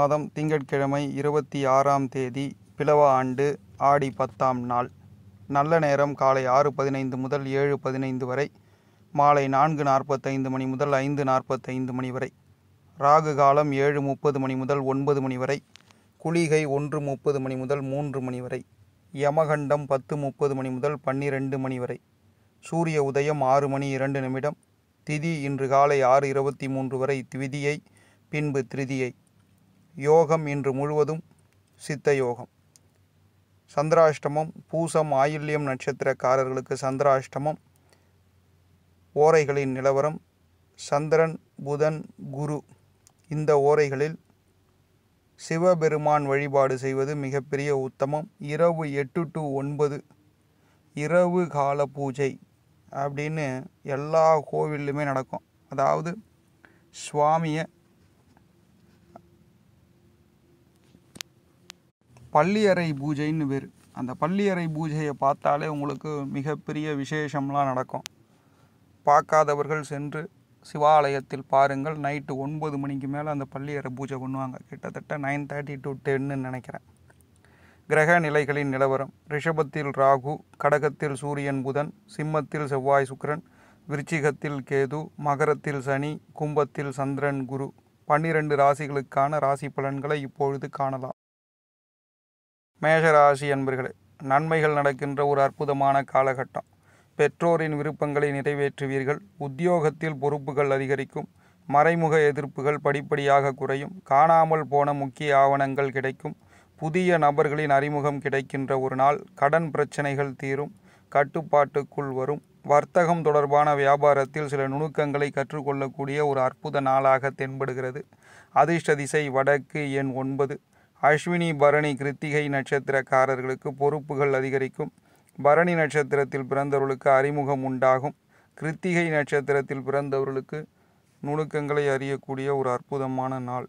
மாதம் திங்கட்கிழமை இருபத்தி ஆறாம் தேதி பிளவ ஆண்டு ஆடி பத்தாம் நாள் நல்ல நேரம் காலை ஆறு பதினைந்து முதல் ஏழு பதினைந்து வரை மாலை நான்கு நாற்பத்தைந்து மணி முதல் ஐந்து நாற்பத்தைந்து மணி வரை ராகு காலம் ஏழு முப்பது மணி முதல் ஒன்பது மணி வரை குளிகை ஒன்று முப்பது மணி முதல் மூன்று மணி வரை யமகண்டம் பத்து முப்பது மணி முதல் பன்னிரெண்டு மணி வரை சூரிய உதயம் ஆறு மணி இரண்டு நிமிடம் திதி இன்று காலை ஆறு இருபத்தி மூன்று வரை திவிதியை பின்பு திருதியை யோகம் இன்று முழுவதும் சித்த யோகம் சந்திராஷ்டமம் பூசம் ஆயுள்யம் நட்சத்திரக்காரர்களுக்கு சந்திராஷ்டமம் ஓரைகளின் நிலவரம் சந்திரன் புதன் குரு இந்த ஓரைகளில் சிவபெருமான் வழிபாடு செய்வது மிகப்பெரிய உத்தமம் இரவு எட்டு டு ஒன்பது இரவு கால பூஜை அப்படின்னு எல்லா கோவிலுமே நடக்கும் அதாவது சுவாமியை பள்ளியறை பூஜைன்னு பேர் அந்த பள்ளியறை பூஜையை பார்த்தாலே உங்களுக்கு மிகப்பெரிய விசேஷம்லாம் நடக்கும் பார்க்காதவர்கள் சென்று சிவாலயத்தில் பாருங்கள் நைட்டு ஒன்பது மணிக்கு மேலே அந்த பள்ளியறை பூஜை பண்ணுவாங்க கிட்டத்தட்ட நைன் தேர்ட்டி டு டென்னு நினைக்கிறேன் கிரக நிலைகளின் நிலவரம் ரிஷபத்தில் ராகு கடகத்தில் சூரியன் புதன் சிம்மத்தில் செவ்வாய் சுக்கரன் விருச்சிகத்தில் கேது மகரத்தில் சனி கும்பத்தில் சந்திரன் குரு பன்னிரண்டு ராசிகளுக்கான ராசி பலன்களை இப்பொழுது காணலாம் மேஷராசி அன்பர்களே நன்மைகள் நடக்கின்ற ஒரு அற்புதமான காலகட்டம் பெற்றோரின் விருப்பங்களை நிறைவேற்றுவீர்கள் உத்தியோகத்தில் பொறுப்புகள் அதிகரிக்கும் மறைமுக எதிர்ப்புகள் படிப்படியாக குறையும் காணாமல் போன முக்கிய ஆவணங்கள் கிடைக்கும் புதிய நபர்களின் அறிமுகம் கிடைக்கின்ற ஒரு நாள் கடன் பிரச்சனைகள் தீரும் கட்டுப்பாட்டுக்குள் வரும் வர்த்தகம் தொடர்பான வியாபாரத்தில் சில நுணுக்கங்களை கற்றுக்கொள்ளக்கூடிய ஒரு அற்புத நாளாக தென்படுகிறது அதிர்ஷ்ட திசை வடக்கு எண் ஒன்பது அஸ்வினி பரணி கிருத்திகை நட்சத்திரக்காரர்களுக்கு பொறுப்புகள் அதிகரிக்கும் பரணி நட்சத்திரத்தில் பிறந்தவர்களுக்கு அறிமுகம் உண்டாகும் கிருத்திகை நட்சத்திரத்தில் பிறந்தவர்களுக்கு நுணுக்கங்களை அறியக்கூடிய ஒரு அற்புதமான நாள்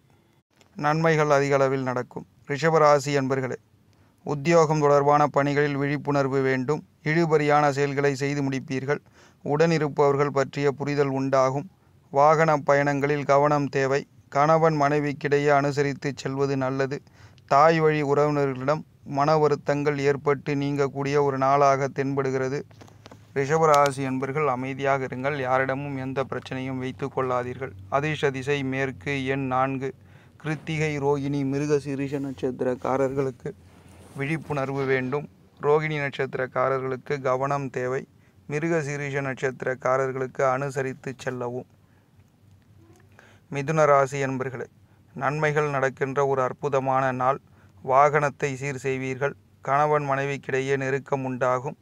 நன்மைகள் அதிக அளவில் நடக்கும் ரிஷபராசி என்பர்களே உத்தியோகம் தொடர்பான பணிகளில் விழிப்புணர்வு வேண்டும் இழுபறியான செயல்களை செய்து முடிப்பீர்கள் உடனிருப்பவர்கள் பற்றிய புரிதல் உண்டாகும் வாகன பயணங்களில் கவனம் தேவை கணவன் மனைவிக்கிடையே அனுசரித்து செல்வது நல்லது தாய் வழி உறவினர்களிடம் மன வருத்தங்கள் ஏற்பட்டு நீங்கக்கூடிய ஒரு நாளாக தென்படுகிறது ரிஷபராசி என்பர்கள் அமைதியாக இருங்கள் யாரிடமும் எந்த பிரச்சனையும் வைத்து கொள்ளாதீர்கள் அதிர்ஷ திசை மேற்கு எண் நான்கு கிருத்திகை ரோகிணி மிருக சிறிஷ நட்சத்திரக்காரர்களுக்கு விழிப்புணர்வு வேண்டும் ரோகிணி நட்சத்திரக்காரர்களுக்கு கவனம் தேவை மிருக சிறிஷ நட்சத்திரக்காரர்களுக்கு அனுசரித்து செல்லவும் மிதுன ராசி என்பர்களே நன்மைகள் நடக்கின்ற ஒரு அற்புதமான நாள் வாகனத்தை சீர் செய்வீர்கள் கணவன் மனைவிக்கிடையே நெருக்கம் உண்டாகும்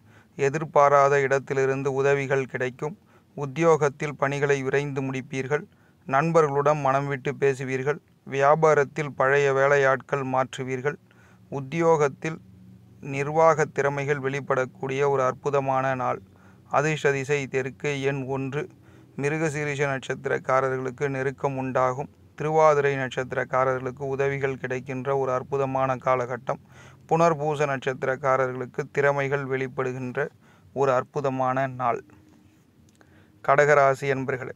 எதிர்பாராத இடத்திலிருந்து உதவிகள் கிடைக்கும் உத்தியோகத்தில் பணிகளை விரைந்து முடிப்பீர்கள் நண்பர்களுடன் மனம் விட்டு பேசுவீர்கள் வியாபாரத்தில் பழைய வேலையாட்கள் மாற்றுவீர்கள் உத்தியோகத்தில் நிர்வாக திறமைகள் வெளிப்படக்கூடிய ஒரு அற்புதமான நாள் அதிர்ஷதிசை தெற்கு எண் ஒன்று மிருகசீரிஷ நட்சத்திரக்காரர்களுக்கு நெருக்கம் உண்டாகும் திருவாதிரை நட்சத்திரக்காரர்களுக்கு உதவிகள் கிடைக்கின்ற ஒரு அற்புதமான காலகட்டம் புனர்பூச நட்சத்திரக்காரர்களுக்கு திறமைகள் வெளிப்படுகின்ற ஒரு அற்புதமான நாள் கடகராசி என்பர்களே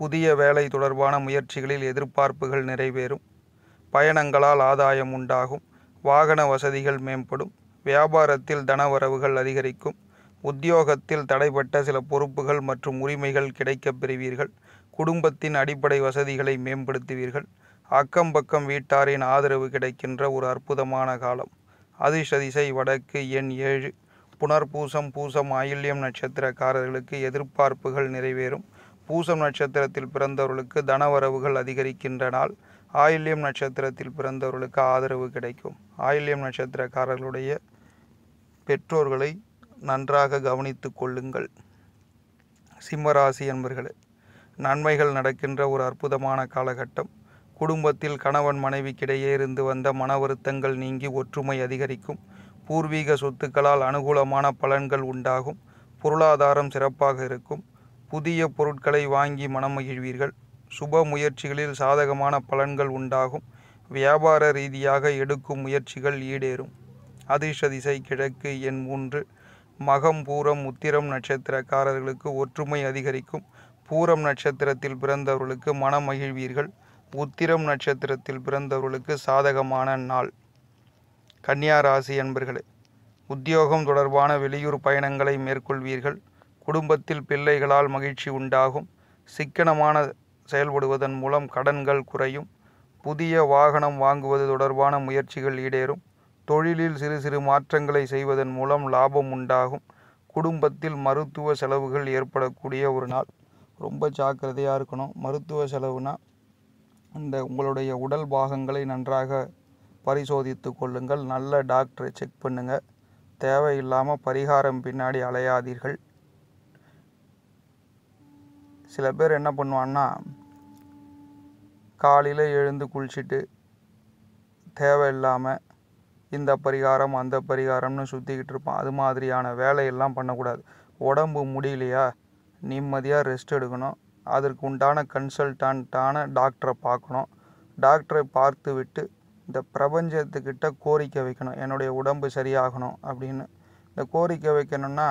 புதிய வேலை தொடர்பான முயற்சிகளில் எதிர்பார்ப்புகள் நிறைவேறும் பயணங்களால் ஆதாயம் உண்டாகும் வாகன வசதிகள் மேம்படும் வியாபாரத்தில் தனவரவுகள் அதிகரிக்கும் உத்தியோகத்தில் தடைபட்ட சில பொறுப்புகள் மற்றும் உரிமைகள் கிடைக்கப் பெறுவீர்கள் குடும்பத்தின் அடிப்படை வசதிகளை மேம்படுத்துவீர்கள் அக்கம் பக்கம் வீட்டாரின் ஆதரவு கிடைக்கின்ற ஒரு அற்புதமான காலம் அதிசதிசை வடக்கு எண் ஏழு புனர்பூசம் பூசம் ஆயுள்யம் நட்சத்திரக்காரர்களுக்கு எதிர்பார்ப்புகள் நிறைவேறும் பூசம் நட்சத்திரத்தில் பிறந்தவர்களுக்கு தனவரவுகள் அதிகரிக்கின்ற நாள் ஆயுள்யம் நட்சத்திரத்தில் பிறந்தவர்களுக்கு ஆதரவு கிடைக்கும் ஆயுள்யம் நட்சத்திரக்காரர்களுடைய பெற்றோர்களை நன்றாக கவனித்து கொள்ளுங்கள் சிம்மராசி என்பர்களே நன்மைகள் நடக்கின்ற ஒரு அற்புதமான காலகட்டம் குடும்பத்தில் கணவன் மனைவிக்கிடையே இருந்து வந்த மன வருத்தங்கள் நீங்கி ஒற்றுமை அதிகரிக்கும் பூர்வீக சொத்துக்களால் அனுகூலமான பலன்கள் உண்டாகும் பொருளாதாரம் சிறப்பாக இருக்கும் புதிய பொருட்களை வாங்கி மனம் மகிழ்வீர்கள் சுப முயற்சிகளில் சாதகமான பலன்கள் உண்டாகும் வியாபார ரீதியாக எடுக்கும் முயற்சிகள் ஈடேறும் அதிர்ஷ்ட திசை கிழக்கு எண் மூன்று மகம் பூரம் உத்திரம் நட்சத்திரக்காரர்களுக்கு ஒற்றுமை அதிகரிக்கும் பூரம் நட்சத்திரத்தில் பிறந்தவர்களுக்கு மனமகிழ்வீர்கள் உத்திரம் நட்சத்திரத்தில் பிறந்தவர்களுக்கு சாதகமான நாள் கன்னியா ராசி என்பர்களே உத்தியோகம் தொடர்பான வெளியூர் பயணங்களை மேற்கொள்வீர்கள் குடும்பத்தில் பிள்ளைகளால் மகிழ்ச்சி உண்டாகும் சிக்கனமான செயல்படுவதன் மூலம் கடன்கள் குறையும் புதிய வாகனம் வாங்குவது தொடர்பான முயற்சிகள் ஈடேறும் தொழிலில் சிறு சிறு மாற்றங்களை செய்வதன் மூலம் லாபம் உண்டாகும் குடும்பத்தில் மருத்துவ செலவுகள் ஏற்படக்கூடிய ஒரு நாள் ரொம்ப ஜாக்கிரதையாக இருக்கணும் மருத்துவ செலவுனா இந்த உங்களுடைய உடல் பாகங்களை நன்றாக பரிசோதித்து கொள்ளுங்கள் நல்ல டாக்டரை செக் பண்ணுங்கள் தேவையில்லாமல் பரிகாரம் பின்னாடி அலையாதீர்கள் சில பேர் என்ன பண்ணுவான்னா காலையில் எழுந்து குளிச்சுட்டு தேவையில்லாமல் இந்த பரிகாரம் அந்த பரிகாரம்னு சுற்றிக்கிட்டு இருப்பான் அது மாதிரியான வேலையெல்லாம் பண்ணக்கூடாது உடம்பு முடியலையா நிம்மதியாக ரெஸ்ட் எடுக்கணும் அதற்கு உண்டான கன்சல்டான்ட்டான டாக்டரை பார்க்கணும் டாக்டரை பார்த்து விட்டு இந்த பிரபஞ்சத்துக்கிட்ட கோரிக்கை வைக்கணும் என்னுடைய உடம்பு சரியாகணும் அப்படின்னு இந்த கோரிக்கை வைக்கணும்னா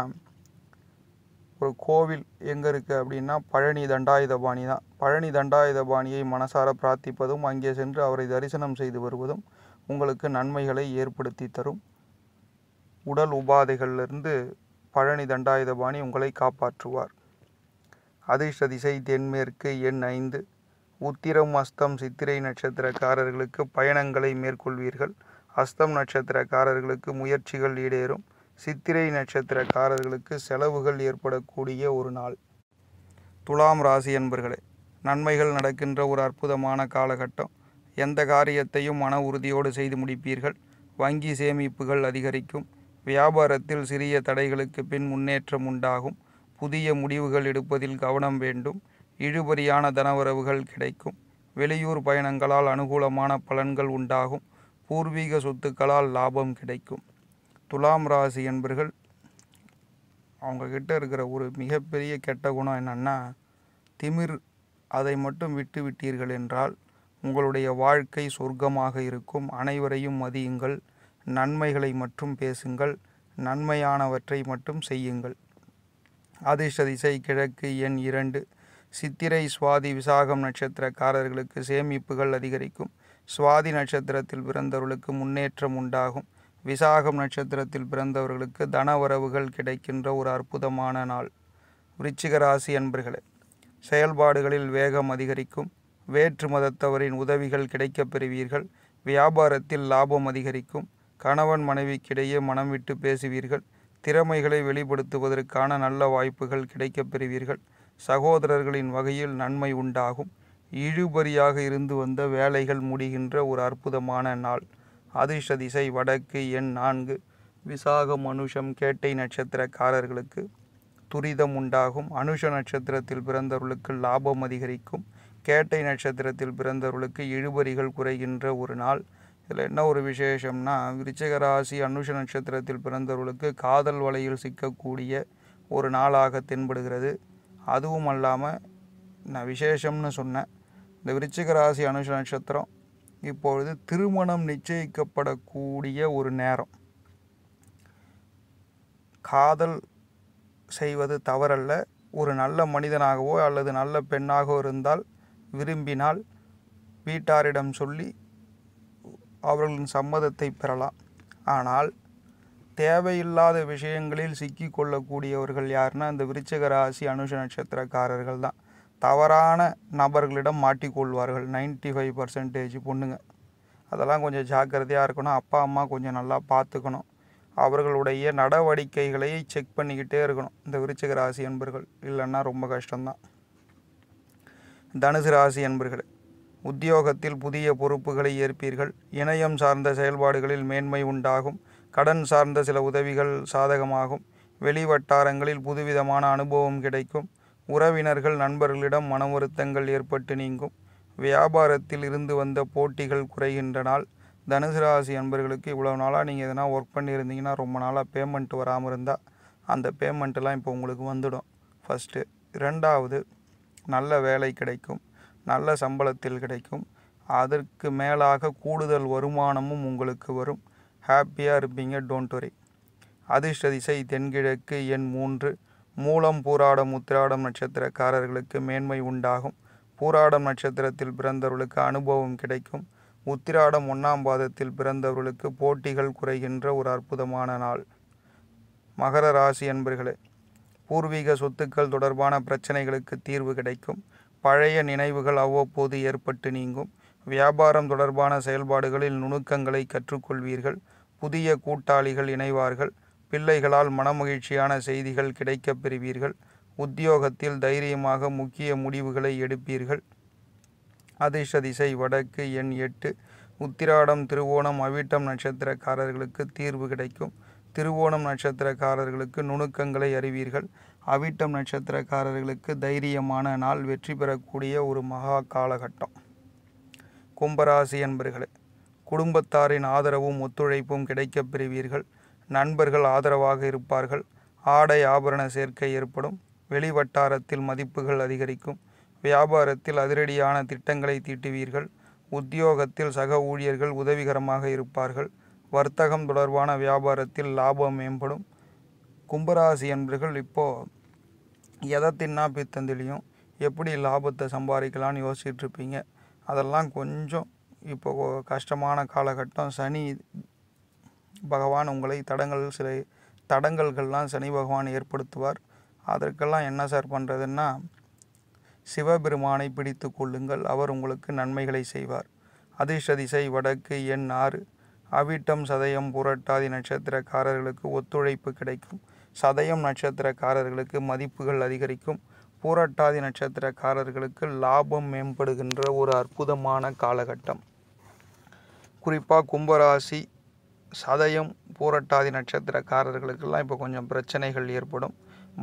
ஒரு கோவில் எங்கே இருக்குது அப்படின்னா பழனி தண்டாயுதபாணி தான் பழனி தண்டாயுதபாணியை மனசார பிரார்த்திப்பதும் அங்கே சென்று அவரை தரிசனம் செய்து வருவதும் உங்களுக்கு நன்மைகளை ஏற்படுத்தி தரும் உடல் உபாதைகளிலிருந்து பழனி தண்டாயுதபாணி உங்களை காப்பாற்றுவார் அதிர்ஷ்ட திசை தென்மேற்கு எண் ஐந்து உத்திரம் அஸ்தம் சித்திரை நட்சத்திரக்காரர்களுக்கு பயணங்களை மேற்கொள்வீர்கள் அஸ்தம் நட்சத்திரக்காரர்களுக்கு முயற்சிகள் ஈடேறும் சித்திரை நட்சத்திரக்காரர்களுக்கு செலவுகள் ஏற்படக்கூடிய ஒரு நாள் துலாம் ராசி என்பர்களே நன்மைகள் நடக்கின்ற ஒரு அற்புதமான காலகட்டம் எந்த காரியத்தையும் மன உறுதியோடு செய்து முடிப்பீர்கள் வங்கி சேமிப்புகள் அதிகரிக்கும் வியாபாரத்தில் சிறிய தடைகளுக்கு பின் முன்னேற்றம் உண்டாகும் புதிய முடிவுகள் எடுப்பதில் கவனம் வேண்டும் இழுபறியான தனவரவுகள் கிடைக்கும் வெளியூர் பயணங்களால் அனுகூலமான பலன்கள் உண்டாகும் பூர்வீக சொத்துக்களால் லாபம் கிடைக்கும் துலாம் ராசி என்பர்கள் அவங்கக்கிட்ட இருக்கிற ஒரு மிகப்பெரிய கெட்ட குணம் என்னென்னா திமிர் அதை மட்டும் விட்டு விட்டீர்கள் என்றால் உங்களுடைய வாழ்க்கை சொர்க்கமாக இருக்கும் அனைவரையும் மதியுங்கள் நன்மைகளை மட்டும் பேசுங்கள் நன்மையானவற்றை மட்டும் செய்யுங்கள் ஆதிஷ திசை கிழக்கு எண் இரண்டு சித்திரை சுவாதி விசாகம் நட்சத்திரக்காரர்களுக்கு சேமிப்புகள் அதிகரிக்கும் சுவாதி நட்சத்திரத்தில் பிறந்தவர்களுக்கு முன்னேற்றம் உண்டாகும் விசாகம் நட்சத்திரத்தில் பிறந்தவர்களுக்கு தன வரவுகள் கிடைக்கின்ற ஒரு அற்புதமான நாள் விருச்சிக ராசி அன்பர்களே செயல்பாடுகளில் வேகம் அதிகரிக்கும் வேற்று மதத்தவரின் உதவிகள் கிடைக்கப் பெறுவீர்கள் வியாபாரத்தில் லாபம் அதிகரிக்கும் கணவன் மனைவிக்கிடையே மனம் விட்டு பேசுவீர்கள் திறமைகளை வெளிப்படுத்துவதற்கான நல்ல வாய்ப்புகள் கிடைக்கப் பெறுவீர்கள் சகோதரர்களின் வகையில் நன்மை உண்டாகும் இழுபறியாக இருந்து வந்த வேலைகள் முடிகின்ற ஒரு அற்புதமான நாள் அதிர்ஷ்ட திசை வடக்கு எண் நான்கு விசாக மனுஷம் கேட்டை நட்சத்திரக்காரர்களுக்கு துரிதம் உண்டாகும் அனுஷ நட்சத்திரத்தில் பிறந்தவர்களுக்கு லாபம் அதிகரிக்கும் கேட்டை நட்சத்திரத்தில் பிறந்தவர்களுக்கு இழுபறிகள் குறைகின்ற ஒரு நாள் இதில் என்ன ஒரு விசேஷம்னா விருச்சிகராசி அனுஷ நட்சத்திரத்தில் பிறந்தவர்களுக்கு காதல் வலையில் சிக்கக்கூடிய ஒரு நாளாக தென்படுகிறது அதுவும் அல்லாமல் நான் விசேஷம்னு சொன்னேன் இந்த விருச்சிக ராசி அனுஷ நட்சத்திரம் இப்பொழுது திருமணம் நிச்சயிக்கப்படக்கூடிய ஒரு நேரம் காதல் செய்வது தவறல்ல ஒரு நல்ல மனிதனாகவோ அல்லது நல்ல பெண்ணாகவோ இருந்தால் விரும்பினால் வீட்டாரிடம் சொல்லி அவர்களின் சம்மதத்தை பெறலாம் ஆனால் தேவையில்லாத விஷயங்களில் சிக்கி கொள்ளக்கூடியவர்கள் யாருன்னா இந்த விருச்சக ராசி அனுஷ நட்சத்திரக்காரர்கள் தான் தவறான நபர்களிடம் மாட்டிக்கொள்வார்கள் நைன்டி ஃபைவ் பர்சன்டேஜ் பொண்ணுங்க அதெல்லாம் கொஞ்சம் ஜாக்கிரதையாக இருக்கணும் அப்பா அம்மா கொஞ்சம் நல்லா பார்த்துக்கணும் அவர்களுடைய நடவடிக்கைகளை செக் பண்ணிக்கிட்டே இருக்கணும் இந்த விருச்சிக ராசி என்பர்கள் இல்லைன்னா ரொம்ப கஷ்டம்தான் தனுசு ராசி என்பர்கள் உத்தியோகத்தில் புதிய பொறுப்புகளை ஏற்பீர்கள் இணையம் சார்ந்த செயல்பாடுகளில் மேன்மை உண்டாகும் கடன் சார்ந்த சில உதவிகள் சாதகமாகும் வெளிவட்டாரங்களில் புதுவிதமான அனுபவம் கிடைக்கும் உறவினர்கள் நண்பர்களிடம் மன வருத்தங்கள் ஏற்பட்டு நீங்கும் வியாபாரத்தில் இருந்து வந்த போட்டிகள் குறைகின்றனால் தனுசு ராசி அன்பர்களுக்கு இவ்வளோ நாளாக நீங்கள் எதனா ஒர்க் பண்ணியிருந்தீங்கன்னா ரொம்ப நாளாக பேமெண்ட் வராமல் இருந்தால் அந்த பேமெண்ட்டெல்லாம் இப்போ உங்களுக்கு வந்துடும் ஃபஸ்ட்டு ரெண்டாவது நல்ல வேலை கிடைக்கும் நல்ல சம்பளத்தில் கிடைக்கும் அதற்கு மேலாக கூடுதல் வருமானமும் உங்களுக்கு வரும் ஹாப்பியாக இருப்பீங்க டோன்ட் வரி அதிர்ஷ்ட திசை தென்கிழக்கு எண் மூன்று மூலம் பூராடம் உத்திராடம் நட்சத்திரக்காரர்களுக்கு மேன்மை உண்டாகும் பூராடம் நட்சத்திரத்தில் பிறந்தவர்களுக்கு அனுபவம் கிடைக்கும் உத்திராடம் ஒன்றாம் பாதத்தில் பிறந்தவர்களுக்கு போட்டிகள் குறைகின்ற ஒரு அற்புதமான நாள் மகர ராசி என்பர்களே பூர்வீக சொத்துக்கள் தொடர்பான பிரச்சனைகளுக்கு தீர்வு கிடைக்கும் பழைய நினைவுகள் அவ்வப்போது ஏற்பட்டு நீங்கும் வியாபாரம் தொடர்பான செயல்பாடுகளில் நுணுக்கங்களை கற்றுக்கொள்வீர்கள் புதிய கூட்டாளிகள் இணைவார்கள் பிள்ளைகளால் மனமகிழ்ச்சியான செய்திகள் கிடைக்கப் பெறுவீர்கள் உத்தியோகத்தில் தைரியமாக முக்கிய முடிவுகளை எடுப்பீர்கள் அதிர்ஷ்ட திசை வடக்கு எண் எட்டு உத்திராடம் திருவோணம் அவிட்டம் நட்சத்திரக்காரர்களுக்கு தீர்வு கிடைக்கும் திருவோணம் நட்சத்திரக்காரர்களுக்கு நுணுக்கங்களை அறிவீர்கள் அவிட்டம் நட்சத்திரக்காரர்களுக்கு தைரியமான நாள் வெற்றி பெறக்கூடிய ஒரு மகா காலகட்டம் கும்பராசி என்பர்களே குடும்பத்தாரின் ஆதரவும் ஒத்துழைப்பும் கிடைக்கப் பெறுவீர்கள் நண்பர்கள் ஆதரவாக இருப்பார்கள் ஆடை ஆபரண சேர்க்கை ஏற்படும் வெளிவட்டாரத்தில் மதிப்புகள் அதிகரிக்கும் வியாபாரத்தில் அதிரடியான திட்டங்களை தீட்டுவீர்கள் உத்தியோகத்தில் சக ஊழியர்கள் உதவிகரமாக இருப்பார்கள் வர்த்தகம் தொடர்பான வியாபாரத்தில் லாபம் மேம்படும் கும்பராசி அன்பர்கள் இப்போது எதை தின்னா பித்தந்திலையும் எப்படி லாபத்தை சம்பாதிக்கலான்னு இருப்பீங்க அதெல்லாம் கொஞ்சம் இப்போ கஷ்டமான காலகட்டம் சனி பகவான் உங்களை தடங்கள் சில தடங்கல்கள்லாம் சனி பகவான் ஏற்படுத்துவார் அதற்கெல்லாம் என்ன சார் பண்ணுறதுன்னா சிவபெருமானை பிடித்து கொள்ளுங்கள் அவர் உங்களுக்கு நன்மைகளை செய்வார் அதிர்ஷ்ட திசை வடக்கு எண் ஆறு அவிட்டம் சதயம் புரட்டாதி நட்சத்திரக்காரர்களுக்கு ஒத்துழைப்பு கிடைக்கும் சதயம் நட்சத்திரக்காரர்களுக்கு மதிப்புகள் அதிகரிக்கும் பூரட்டாதி நட்சத்திரக்காரர்களுக்கு லாபம் மேம்படுகின்ற ஒரு அற்புதமான காலகட்டம் குறிப்பாக கும்பராசி சதயம் பூரட்டாதி நட்சத்திரக்காரர்களுக்கெல்லாம் இப்போ கொஞ்சம் பிரச்சனைகள் ஏற்படும்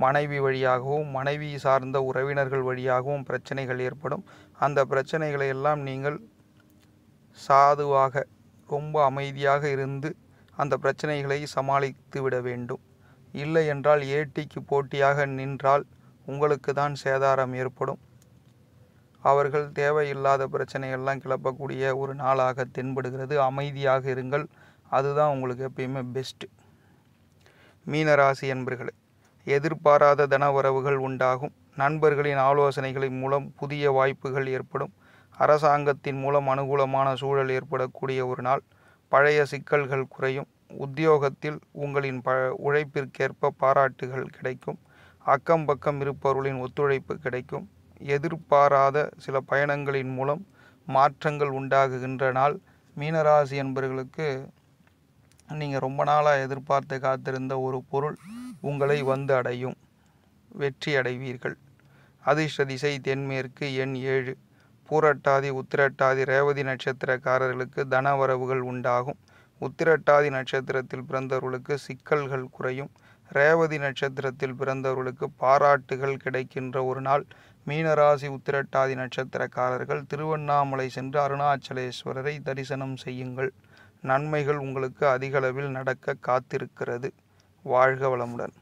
மனைவி வழியாகவும் மனைவி சார்ந்த உறவினர்கள் வழியாகவும் பிரச்சனைகள் ஏற்படும் அந்த பிரச்சனைகளை எல்லாம் நீங்கள் சாதுவாக ரொம்ப அமைதியாக இருந்து அந்த பிரச்சனைகளை சமாளித்து விட வேண்டும் இல்லை என்றால் ஏடிக்கு போட்டியாக நின்றால் உங்களுக்கு தான் சேதாரம் ஏற்படும் அவர்கள் தேவையில்லாத பிரச்சனையெல்லாம் கிளப்பக்கூடிய ஒரு நாளாக தென்படுகிறது அமைதியாக இருங்கள் அதுதான் உங்களுக்கு எப்பயுமே பெஸ்ட்டு மீனராசி என்பர்களே எதிர்பாராத தனவரவுகள் உண்டாகும் நண்பர்களின் ஆலோசனைகளின் மூலம் புதிய வாய்ப்புகள் ஏற்படும் அரசாங்கத்தின் மூலம் அனுகூலமான சூழல் ஏற்படக்கூடிய ஒரு நாள் பழைய சிக்கல்கள் குறையும் உத்தியோகத்தில் உங்களின் ப உழைப்பிற்கேற்ப பாராட்டுகள் கிடைக்கும் அக்கம் பக்கம் இருப்பவர்களின் ஒத்துழைப்பு கிடைக்கும் எதிர்பாராத சில பயணங்களின் மூலம் மாற்றங்கள் உண்டாகுகின்ற நாள் மீனராசி என்பர்களுக்கு நீங்கள் ரொம்ப நாளாக எதிர்பார்த்து காத்திருந்த ஒரு பொருள் உங்களை வந்து அடையும் வெற்றி அடைவீர்கள் அதிர்ஷ்ட திசை தென்மேற்கு எண் ஏழு பூரட்டாதி உத்திரட்டாதி ரேவதி நட்சத்திரக்காரர்களுக்கு தன வரவுகள் உண்டாகும் உத்திரட்டாதி நட்சத்திரத்தில் பிறந்தவர்களுக்கு சிக்கல்கள் குறையும் ரேவதி நட்சத்திரத்தில் பிறந்தவர்களுக்கு பாராட்டுகள் கிடைக்கின்ற ஒரு நாள் மீனராசி உத்திரட்டாதி நட்சத்திரக்காரர்கள் திருவண்ணாமலை சென்று அருணாச்சலேஸ்வரரை தரிசனம் செய்யுங்கள் நன்மைகள் உங்களுக்கு அதிகளவில் நடக்க காத்திருக்கிறது வாழ்க வளமுடன்